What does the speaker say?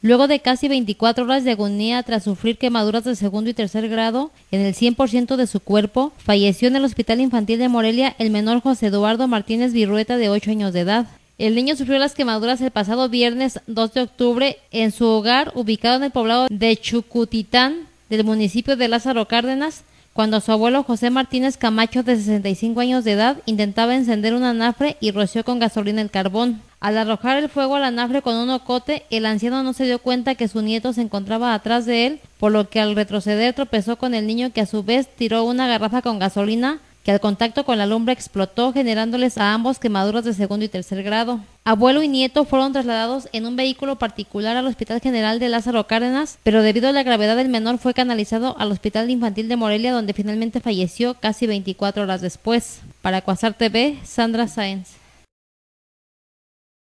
Luego de casi 24 horas de agonía tras sufrir quemaduras de segundo y tercer grado en el 100% de su cuerpo, falleció en el Hospital Infantil de Morelia el menor José Eduardo Martínez Virrueta de 8 años de edad. El niño sufrió las quemaduras el pasado viernes 2 de octubre en su hogar ubicado en el poblado de Chucutitán del municipio de Lázaro Cárdenas, cuando su abuelo José Martínez Camacho de 65 años de edad intentaba encender un anafre y roció con gasolina el carbón. Al arrojar el fuego al anafre con un ocote, el anciano no se dio cuenta que su nieto se encontraba atrás de él, por lo que al retroceder tropezó con el niño que a su vez tiró una garrafa con gasolina que al contacto con la lumbre explotó, generándoles a ambos quemaduras de segundo y tercer grado. Abuelo y nieto fueron trasladados en un vehículo particular al Hospital General de Lázaro Cárdenas, pero debido a la gravedad del menor fue canalizado al Hospital Infantil de Morelia, donde finalmente falleció casi 24 horas después. Para Cuasar TV, Sandra Sáenz.